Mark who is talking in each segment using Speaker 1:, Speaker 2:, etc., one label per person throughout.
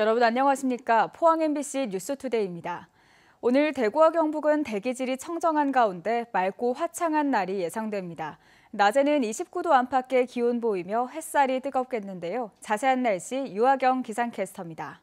Speaker 1: 여러분 안녕하십니까? 포항 MBC 뉴스투데이입니다. 오늘 대구와 경북은 대기질이 청정한 가운데 맑고 화창한 날이 예상됩니다. 낮에는 29도 안팎의 기온 보이며 햇살이 뜨겁겠는데요.
Speaker 2: 자세한 날씨 유아경 기상캐스터입니다.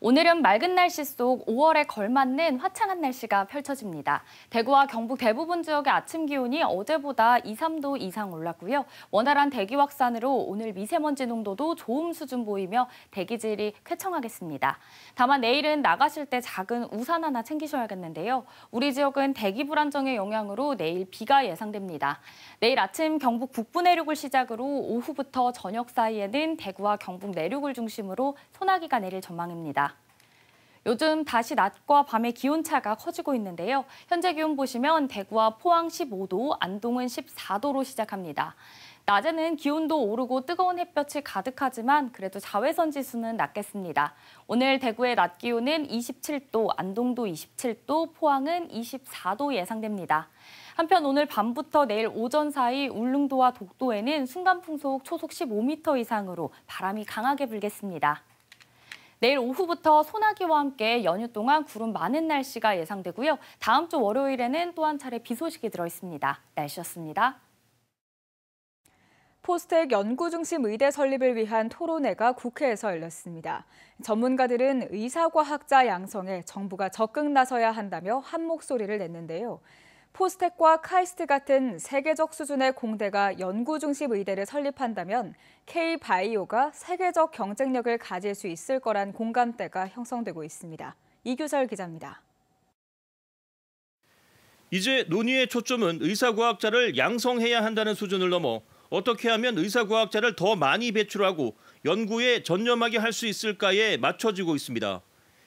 Speaker 2: 오늘은 맑은 날씨 속 5월에 걸맞는 화창한 날씨가 펼쳐집니다. 대구와 경북 대부분 지역의 아침 기온이 어제보다 2, 3도 이상 올랐고요. 원활한 대기 확산으로 오늘 미세먼지 농도도 좋음 수준 보이며 대기질이 쾌청하겠습니다. 다만 내일은 나가실 때 작은 우산 하나 챙기셔야겠는데요. 우리 지역은 대기 불안정의 영향으로 내일 비가 예상됩니다. 내일 아침 경북 북부 내륙을 시작으로 오후부터 저녁 사이에는 대구와 경북 내륙을 중심으로 소나기가 내릴 전망입니다. 요즘 다시 낮과 밤의 기온차가 커지고 있는데요. 현재 기온 보시면 대구와 포항 15도, 안동은 14도로 시작합니다. 낮에는 기온도 오르고 뜨거운 햇볕이 가득하지만 그래도 자외선 지수는 낮겠습니다. 오늘 대구의 낮 기온은 27도, 안동도 27도, 포항은 24도 예상됩니다. 한편 오늘 밤부터 내일 오전 사이 울릉도와 독도에는 순간풍속 초속 15m 이상으로 바람이 강하게 불겠습니다. 내일 오후부터 소나기와 함께 연휴 동안 구름 많은 날씨가 예상되고요. 다음 주 월요일에는 또 한 차례 비 소식이 들어 있습니다. 날씨였습니다. 포스텍 연구 중심
Speaker 1: 의대 설립을 위한 토론회가 국회에서 열렸습니다. 전문가들은 의사과학자 양성에 정부가 적극 나서야 한다며 한 목소리를 냈는데요. 포스텍과 카이스트 같은 세계적 수준의 공대가 연구 중심 의대를 설립한다면 K-바이오가 세계적 경쟁력을 가질 수 있을 거란 공감대가 형성되고 있습니다. 이규설 기자입니다.
Speaker 3: 이제 논의의 초점은 의사과학자를 양성해야 한다는 수준을 넘어 어떻게 하면 의사과학자를 더 많이 배출하고 연구에 전념하게 할 수 있을까에 맞춰지고 있습니다.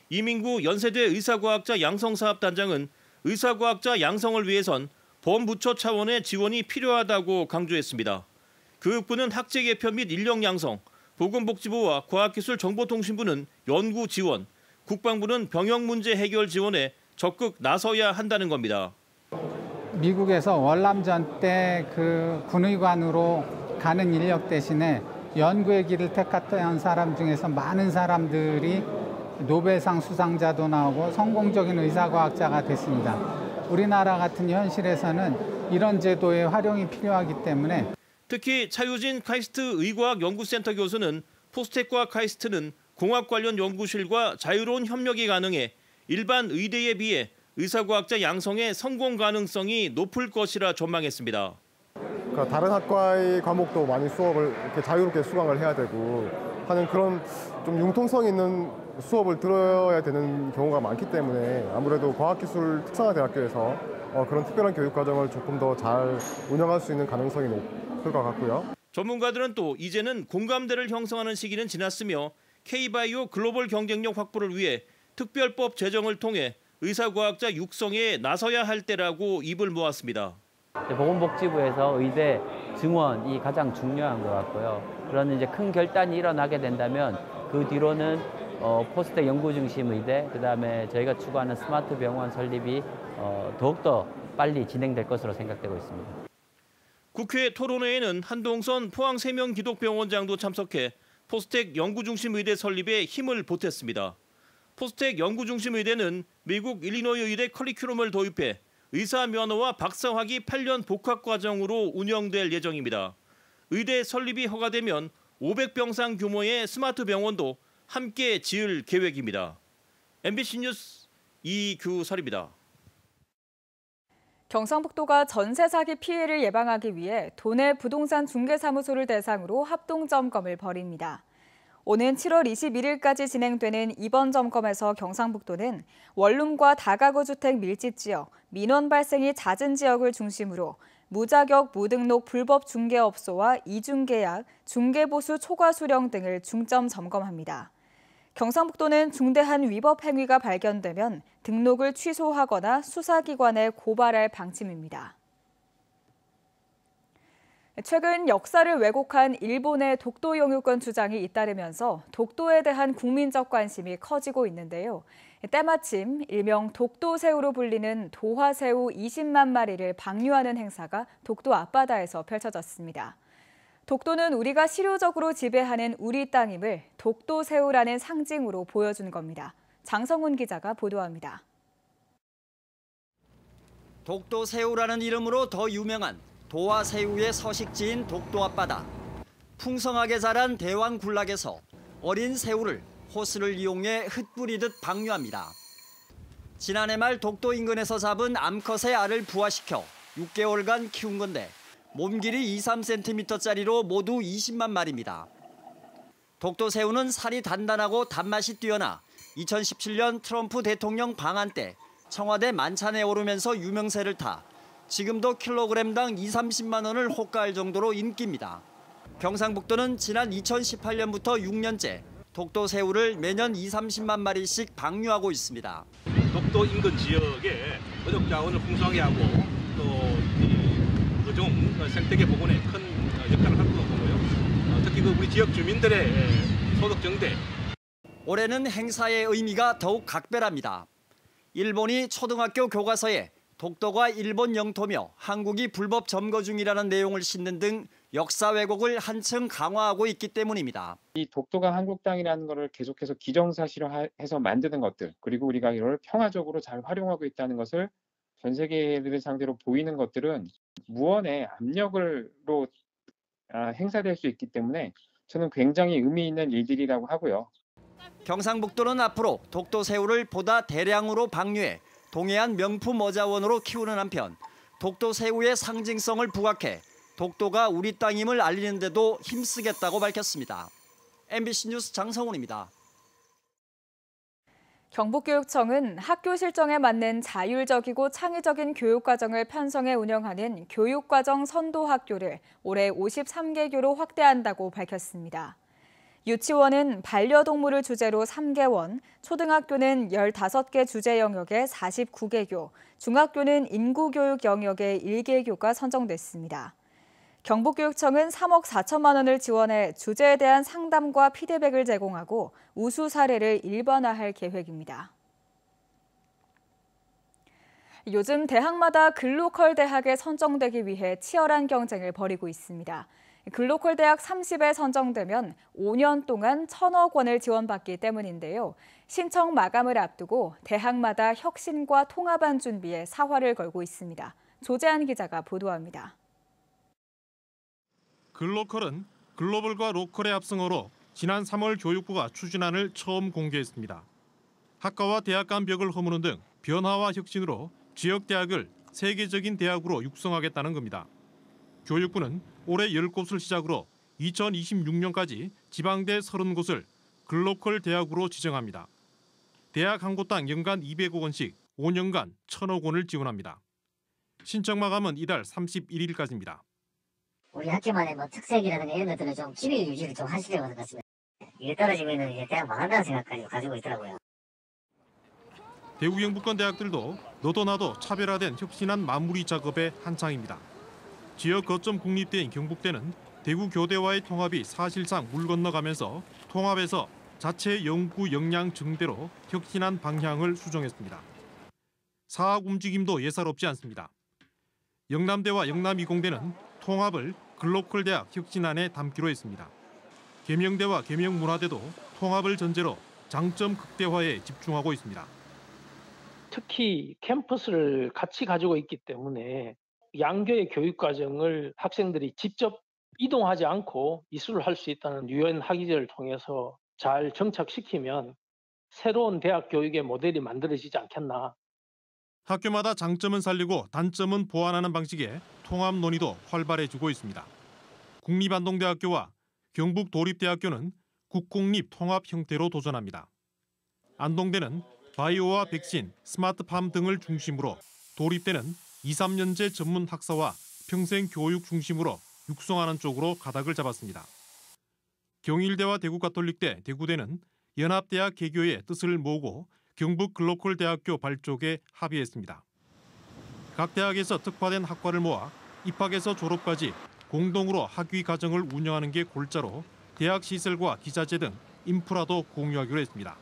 Speaker 3: 이민구 연세대 의사과학자 양성사업단장은 의사과학자 양성을 위해선 보험부처 차원의 지원이 필요하다고 강조했습니다. 교육부는 그 학제 개편 및 인력 양성, 보건복지부와 과학기술정보통신부는 연구 지원, 국방부는 병역 문제 해결 지원에 적극 나서야 한다는 겁니다.
Speaker 4: 미국에서 월남전 때 그 군의관으로 가는 인력 대신에 연구의 길을 택했던 사람 중에서 많은 사람들이 노벨상 수상자도 나오고 성공적인 의사과학자가 됐습니다. 우리나라 같은 현실에서는 이런 제도의 활용이 필요하기 때문에
Speaker 3: 특히 차유진 카이스트 의과학연구센터 교수는 포스텍과 카이스트는 공학 관련 연구실과 자유로운 협력이 가능해 일반 의대에 비해 의사과학자 양성의 성공 가능성이 높을 것이라 전망했습니다.
Speaker 4: 그러니까 다른 학과의 과목도 많이 수업을 이렇게 자유롭게 수강을 해야 되고 하는 그런 좀 융통성 있는 수업을 들어야 되는 경우가 많기 때문에 아무래도 과학기술 특성화대학교에서 어, 그런 특별한 교육 과정을 조금 더 잘 운영할 수 있는 가능성이 높을 것 같고요.
Speaker 3: 전문가들은 또 이제는 공감대를 형성하는 시기는 지났으며 K바이오 글로벌 경쟁력 확보를 위해 특별법 제정을 통해 의사과학자 육성에 나서야 할 때라고 입을 모았습니다.
Speaker 5: 보건복지부에서 의대 증원이 가장 중요한 것 같고요. 그런 이제 큰 결단이 일어나게 된다면 그 뒤로는 어, 포스텍 연구 중심 의대, 그 다음에 저희가 추구하는 스마트 병원 설립이 어, 더욱더 빨리 진행될 것으로 생각되고 있습니다.
Speaker 3: 국회 토론회에는 한동선 포항 세명 기독병원장도 참석해 포스텍 연구중심 의대 설립에 힘을 보탰습니다. 포스텍 연구중심 의대는 미국 일리노이 의대 커리큘럼을 도입해 의사 면허와 박사학위 8년 복학 과정으로 운영될 예정입니다. 의대 설립이 허가되면 500병상 규모의 스마트 병원도 함께 지을 계획입니다. MBC 뉴스 이규설입니다.
Speaker 1: 경상북도가 전세 사기 피해를 예방하기 위해 도내 부동산 중개사무소를 대상으로 합동 점검을 벌입니다. 오는 7월 21일까지 진행되는 이번 점검에서 경상북도는 원룸과 다가구 주택 밀집 지역, 민원 발생이 잦은 지역을 중심으로 무자격 무등록 불법 중개업소와 이중계약, 중개보수 초과 수령 등을 중점 점검합니다. 경상북도는 중대한 위법 행위가 발견되면 등록을 취소하거나 수사기관에 고발할 방침입니다. 최근 역사를 왜곡한 일본의 독도 영유권 주장이 잇따르면서 독도에 대한 국민적 관심이 커지고 있는데요. 때마침 일명 독도새우로 불리는 도화새우 20만 마리를 방류하는 행사가 독도 앞바다에서 펼쳐졌습니다. 독도는 우리가 실효적으로 지배하는 우리 땅임을 독도새우라는 상징으로 보여준 겁니다. 장성훈 기자가 보도합니다.
Speaker 5: 독도새우라는 이름으로 더 유명한 도화새우의 서식지인 독도 앞바다. 풍성하게 자란 대왕 군락에서 어린 새우를 호스를 이용해 흩뿌리듯 방류합니다. 지난해 말 독도 인근에서 잡은 암컷의 알을 부화시켜 6개월간 키운 건데 몸길이 2, 3cm짜리로 모두 20만 마리입니다. 독도 새우는 살이 단단하고 단맛이 뛰어나 2017년 트럼프 대통령 방한 때 청와대 만찬에 오르면서 유명세를 타 지금도 킬로그램당 2, 30만 원을 호가할 정도로 인기입니다. 경상북도는 지난 2018년부터 6년째 독도 새우를 매년 2, 30만 마리씩 방류하고 있습니다.
Speaker 3: 독도 인근
Speaker 5: 지역에 어족 자원을 풍성하게 하고 또
Speaker 3: 그중 어, 생태계 복원에 큰 어, 역할을 할 것으로 보고요. 어, 특히 그 우리
Speaker 5: 지역 주민들의 예, 소득 증대. 올해는 행사의 의미가 더욱 각별합니다. 일본이 초등학교 교과서에 독도가 일본 영토며 한국이 불법 점거 중이라는 내용을 싣는 등 역사 왜곡을 한층 강화하고 있기 때문입니다.
Speaker 4: 이 독도가 한국 땅이라는 것을 계속해서 기정사실화해서 만드는 것들 그리고 우리가 이걸 평화적으로 잘 활용하고 있다는 것을 전 세계를 상대로 보이는 것들은
Speaker 5: 무언의 압력으로 아, 행사될 수 있기 때문에 저는 굉장히 의미 있는 일들이라고 하고요. 경상북도는 앞으로 독도 새우를 보다 대량으로 방류해 동해안 명품 어자원으로 키우는 한편 독도 새우의 상징성을 부각해 독도가 우리 땅임을 알리는데도 힘쓰겠다고 밝혔습니다. MBC 뉴스 장성훈입니다.
Speaker 1: 경북교육청은 학교 실정에 맞는 자율적이고 창의적인 교육과정을 편성해 운영하는 교육과정 선도학교를 올해 53개교로 확대한다고 밝혔습니다. 유치원은 반려동물을 주제로 3개원, 초등학교는 15개 주제 영역에 49개교, 중학교는 인구교육 영역에 1개교가 선정됐습니다. 경북교육청은 3억 4천만 원을 지원해 주제에 대한 상담과 피드백을 제공하고 우수 사례를 일반화할 계획입니다. 요즘 대학마다 글로컬 대학에 선정되기 위해 치열한 경쟁을 벌이고 있습니다. 글로컬 대학 30에 선정되면 5년 동안 1천억 원을 지원받기 때문인데요. 신청 마감을 앞두고 대학마다 혁신과 통합한 준비에 사활을 걸고 있습니다. 조재한 기자가 보도합니다.
Speaker 4: 글로컬은 글로벌과 로컬의 합성어로 지난 3월 교육부가 추진안을 처음 공개했습니다. 학과와 대학 간 벽을 허무는 등 변화와 혁신으로 지역 대학을 세계적인 대학으로 육성하겠다는 겁니다. 교육부는 올해 10곳을 시작으로 2026년까지 지방대 30곳을 글로컬 대학으로 지정합니다. 대학 한 곳당 연간 200억 원씩 5년간 1 0 0 0억 원을 지원합니다. 신청 마감은 이달 31일까지입니다.
Speaker 1: 우리 학교만의 뭐 특색이라든가 이런 것들은 좀 기밀 유지를 좀 하시려고 하는 것 같습니다. 이게 떨어지면 이제 대학 망한다는 생각까지 가지고 있더라고요.
Speaker 4: 대구 경북권 대학들도 너도 나도 차별화된 혁신한 마무리 작업에 한창입니다. 지역 거점 국립대인 경북대는 대구 교대와의 통합이 사실상 물 건너가면서 통합에서 자체 연구 역량 증대로 혁신한 방향을 수정했습니다. 사학 움직임도 예사롭지 않습니다. 영남대와 영남이공대는 통합을 글로컬 대학 혁신안에 담기로 했습니다. 개명대와개명문화대도 통합을 전제로 장점 극대화에 집중하고 있습니다. 특히 캠퍼스를 같이 가지고 있기 때문에 양교의 교육 과정을 학생들이 직접 이동하지 않고 이수를 할 수 있다는 유엔 학위제를 통해서 잘 정착시키면 새로운 대학 교육의 모델이 만들어지지 않겠나. 학교마다 장점은 살리고 단점은 보완하는 방식에 통합 논의도 활발해지고 있습니다. 국립안동대학교와 경북도립대학교는 국공립 통합 형태로 도전합니다. 안동대는 바이오와 백신, 스마트팜 등을 중심으로 도립대는 2, 3년제 전문 학사와 평생 교육 중심으로 육성하는 쪽으로 가닥을 잡았습니다. 경일대와 대구가톨릭대, 대구대는 연합대학 개교의 뜻을 모으고 경북 글로컬 대학교 발족에 합의했습니다. 각 대학에서 특화된 학과를 모아 입학에서 졸업까지 공동으로 학위 과정을 운영하는 게 골자로 대학 시설과 기자재 등 인프라도 공유하기로 했습니다.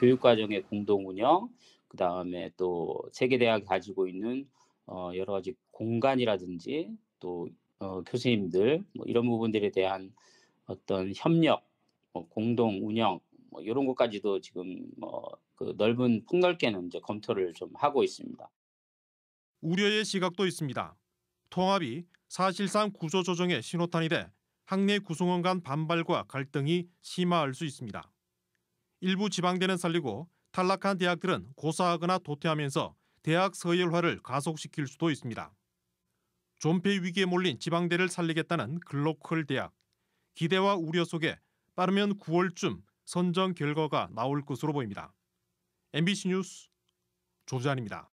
Speaker 4: 교육과정의 공동 운영, 그 다음에 또 세계대학이 가지고 있는 어, 여러 가지 공간이라든지 또 어, 교수님들 뭐 이런 부분들에 대한 어떤 협력, 뭐 공동 운영 이런 뭐 것까지도 지금 그 넓은 폭넓게는 이제 검토를 좀 하고 있습니다. 우려의 시각도 있습니다. 통합이 사실상 구조조정의 신호탄이 돼 학내 구성원 간 반발과 갈등이 심화할 수 있습니다. 일부 지방대는 살리고 탈락한 대학들은 고사하거나 도태하면서 대학 서열화를 가속시킬 수도 있습니다. 존폐 위기에 몰린 지방대를 살리겠다는 글로컬 대학. 기대와 우려 속에 빠르면 9월쯤 선정 결과가 나올 것으로 보입니다. MBC 뉴스 조주환입니다.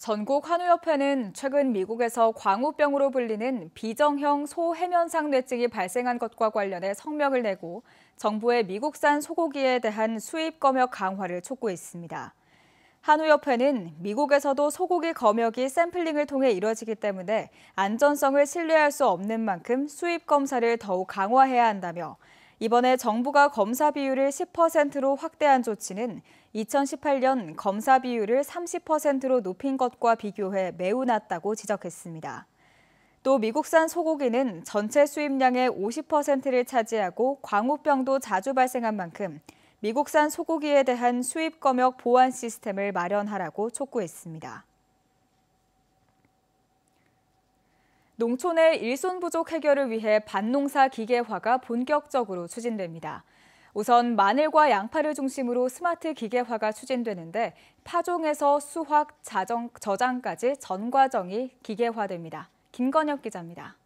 Speaker 1: 전국 한우협회는 최근 미국에서 광우병으로 불리는 비정형 소해면상 뇌증이 발생한 것과 관련해 성명을 내고 정부의 미국산 소고기에 대한 수입 검역 강화를 촉구했습니다. 한우협회는 미국에서도 소고기 검역이 샘플링을 통해 이뤄지기 때문에 안전성을 신뢰할 수 없는 만큼 수입 검사를 더욱 강화해야 한다며 이번에 정부가 검사 비율을 10%로 확대한 조치는 2018년 검사 비율을 30%로 높인 것과 비교해 매우 낮다고 지적했습니다. 또 미국산 소고기는 전체 수입량의 50%를 차지하고 광우병도 자주 발생한 만큼 미국산 소고기에 대한 수입 검역 보완 시스템을 마련하라고 촉구했습니다. 농촌의 일손 부족 해결을 위해 반농사 기계화가 본격적으로 추진됩니다. 우선 마늘과 양파를 중심으로 스마트 기계화가 추진되는데 파종에서 수확, 자정, 저장까지 전 과정이 기계화됩니다. 김건혁 기자입니다.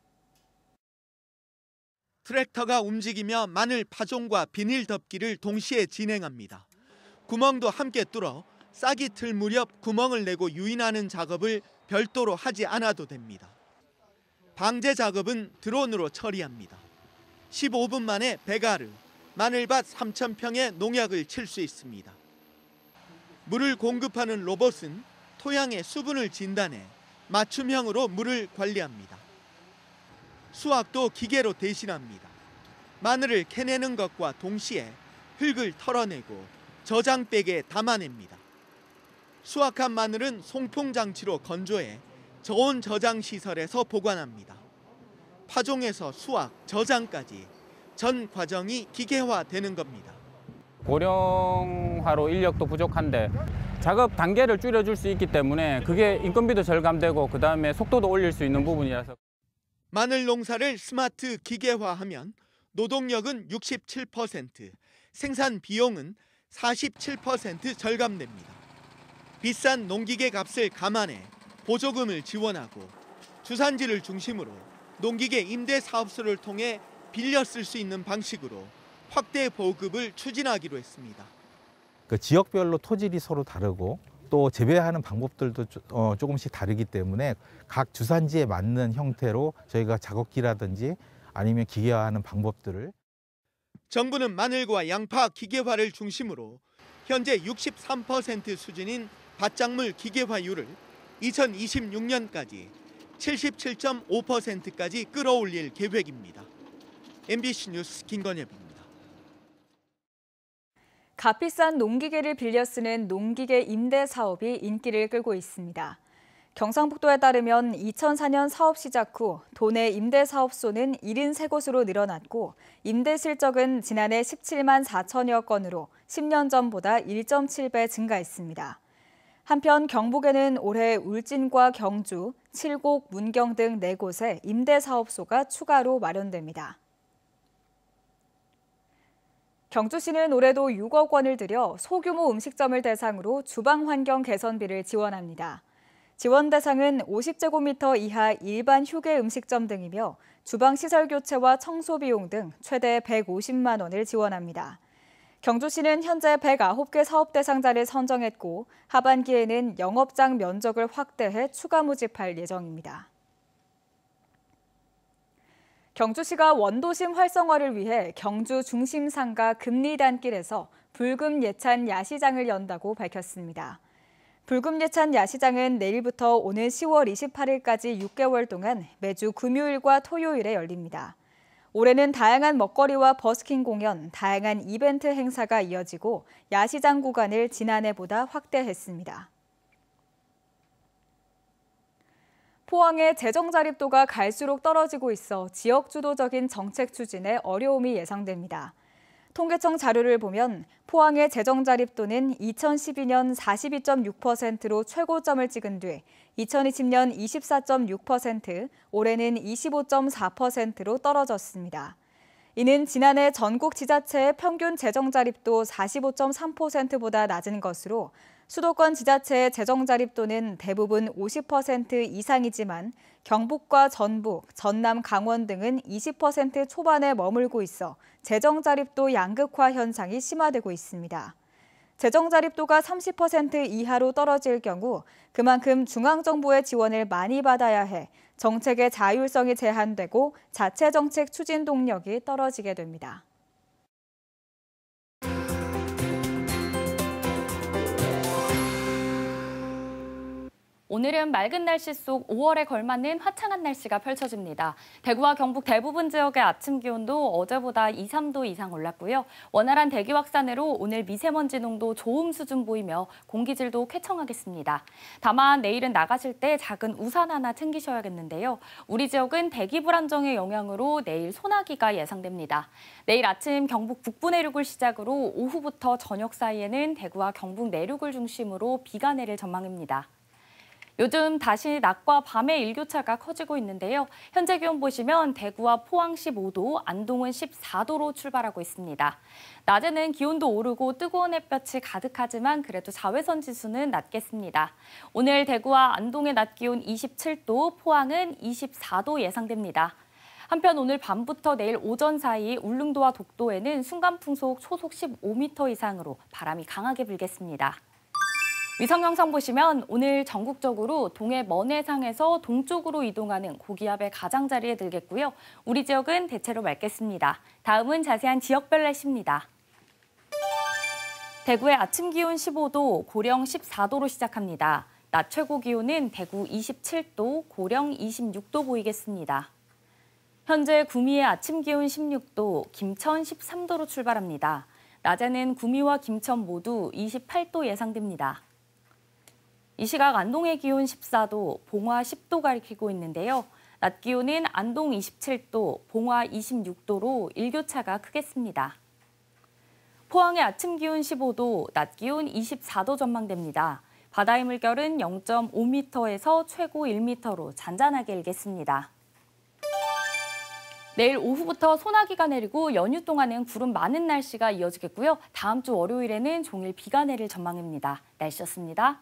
Speaker 6: 트랙터가 움직이며 마늘 파종과 비닐 덮기를 동시에 진행합니다. 구멍도 함께 뚫어 싹이 틀 무렵 구멍을 내고 유인하는 작업을 별도로 하지 않아도 됩니다. 방제 작업은 드론으로 처리합니다. 15분 만에 배가를, 마늘밭 3,000평에 농약을 칠 수 있습니다. 물을 공급하는 로봇은 토양의 수분을 진단해 맞춤형으로 물을 관리합니다. 수확도 기계로 대신합니다. 마늘을 캐내는 것과 동시에 흙을 털어내고 저장백에 담아냅니다. 수확한 마늘은 송풍 장치로 건조해 저온 저장 시설에서 보관합니다. 파종에서 수확, 저장까지 전 과정이 기계화되는 겁니다. 고령화로
Speaker 4: 인력도 부족한데 작업 단계를 줄여줄 수 있기 때문에 그게 인건비도 절감되고 그다음에 속도도 올릴 수 있는 부분이라서
Speaker 6: 마늘 농사를 스마트 기계화하면 노동력은 67%, 생산 비용은 47% 절감됩니다. 비싼 농기계 값을 감안해 보조금을 지원하고 주산지를 중심으로 농기계 임대 사업소를 통해 빌려 쓸 수 있는 방식으로 확대 보급을 추진하기로 했습니다.
Speaker 4: 그 지역별로 토질이 서로 다르고 또 재배하는 방법들도 어, 조금씩 다르기 때문에 각 주산지에 맞는 형태로 저희가 작업기라든지 아니면 기계화하는 방법들을
Speaker 6: 정부는 마늘과 양파 기계화를 중심으로 현재 63% 수준인 밭작물 기계화율을 2026년까지 77.5%까지 끌어올릴 계획입니다. MBC 뉴스 김건엽입니다.
Speaker 1: 값비싼 농기계를 빌려 쓰는 농기계 임대 사업이 인기를 끌고 있습니다. 경상북도에 따르면 2004년 사업 시작 후 도내 임대 사업소는 1인 3곳으로 늘어났고 임대 실적은 지난해 17만 4천여 건으로 10년 전보다 1.7배 증가했습니다. 한편 경북에는 올해 울진과 경주, 칠곡, 문경 등 4곳에 임대 사업소가 추가로 마련됩니다. 경주시는 올해도 6억 원을 들여 소규모 음식점을 대상으로 주방 환경 개선비를 지원합니다. 지원 대상은 50제곱미터 이하 일반 휴게 음식점 등이며 주방 시설 교체와 청소 비용 등 최대 150만 원을 지원합니다. 경주시는 현재 109개 사업 대상자를 선정했고 하반기에는 영업장 면적을 확대해 추가 모집할 예정입니다. 경주시가 원도심 활성화를 위해 경주 중심 상가 금리단길에서 불금 예찬 야시장을 연다고 밝혔습니다. 불금 예찬 야시장은 내일부터 오는 10월 28일까지 6개월 동안 매주 금요일과 토요일에 열립니다. 올해는 다양한 먹거리와 버스킹 공연, 다양한 이벤트 행사가 이어지고 야시장 구간을 지난해보다 확대했습니다. 포항의 재정 자립도가 갈수록 떨어지고 있어 지역 주도적인 정책 추진에 어려움이 예상됩니다. 통계청 자료를 보면 포항의 재정 자립도는 2012년 42.6%로 최고점을 찍은 뒤 2020년 24.6%, 올해는 25.4%로 떨어졌습니다. 이는 지난해 전국 지자체의 평균 재정 자립도 45.3%보다 낮은 것으로 수도권 지자체의 재정 자립 도는 대부분 50% 이상이지만 경북과 전북, 전남, 강원 등은 20% 초반에 머물고 있어 재정 자립도 양극화 현상이 심화되고 있습니다. 재정 자립도가 30% 이하로 떨어질 경우 그만큼 중앙정부의 지원을 많이 받아야 해 정책의 자율성이 제한되고 자체 정책 추진 동력이 떨어지게 됩니다.
Speaker 2: 오늘은 맑은 날씨 속 5월에 걸맞는 화창한 날씨가 펼쳐집니다. 대구와 경북 대부분 지역의 아침 기온도 어제보다 2, 3도 이상 올랐고요. 원활한 대기 확산으로 오늘 미세먼지 농도 좋음 수준 보이며 공기질도 쾌청하겠습니다. 다만 내일은 나가실 때 작은 우산 하나 챙기셔야겠는데요. 우리 지역은 대기 불안정의 영향으로 내일 소나기가 예상됩니다. 내일 아침 경북 북부 내륙을 시작으로 오후부터 저녁 사이에는 대구와 경북 내륙을 중심으로 비가 내릴 전망입니다. 요즘 다시 낮과 밤의 일교차가 커지고 있는데요. 현재 기온 보시면 대구와 포항 15도, 안동은 14도로 출발하고 있습니다. 낮에는 기온도 오르고 뜨거운 햇볕이 가득하지만 그래도 자외선 지수는 낮겠습니다. 오늘 대구와 안동의 낮 기온 27도, 포항은 24도 예상됩니다. 한편 오늘 밤부터 내일 오전 사이 울릉도와 독도에는 순간풍속 초속 15m 이상으로 바람이 강하게 불겠습니다. 위성 영상 보시면 오늘 전국적으로 동해 먼 해상에서 동쪽으로 이동하는 고기압의 가장자리에 들겠고요. 우리 지역은 대체로 맑겠습니다. 다음은 자세한 지역별 날씨입니다. 대구의 아침 기온 15도, 고령 14도로 시작합니다. 낮 최고 기온은 대구 27도, 고령 26도 보이겠습니다. 현재 구미의 아침 기온 16도, 김천 13도로 출발합니다. 낮에는 구미와 김천 모두 28도 예상됩니다. 이 시각 안동의 기온 14도, 봉화 10도 가리키고 있는데요. 낮 기온은 안동 27도, 봉화 26도로 일교차가 크겠습니다. 포항의 아침 기온 15도, 낮 기온 24도 전망됩니다. 바다의 물결은 0.5m에서 최고 1m로 잔잔하게 일겠습니다. 내일 오후부터 소나기가 내리고 연휴 동안은 구름 많은 날씨가 이어지겠고요. 다음 주 월요일에는 종일 비가 내릴 전망입니다. 날씨였습니다.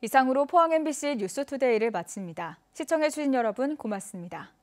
Speaker 2: 이상으로 포항
Speaker 1: MBC 뉴스투데이를 마칩니다. 시청해주신 여러분 고맙습니다.